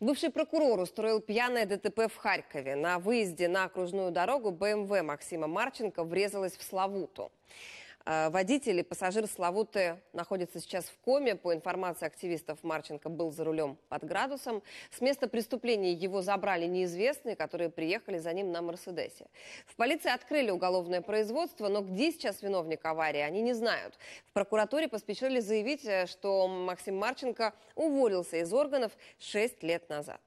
Бывший прокурор устроил пьяное ДТП в Харькове. На выезде на окружную дорогу БМВ Максима Марченко врезалась в Славуту. А, водитель и пассажир Славуты находится сейчас в коме. По информации активистов, Марченко был за рулем под градусом. С места преступления его забрали неизвестные, которые приехали за ним на «Мерседесе». В полиции открыли уголовное производство, но где сейчас виновник аварии, они не знают. В прокуратуре поспешили заявить, э, что Максим Марченко уволился из органов 6 лет назад.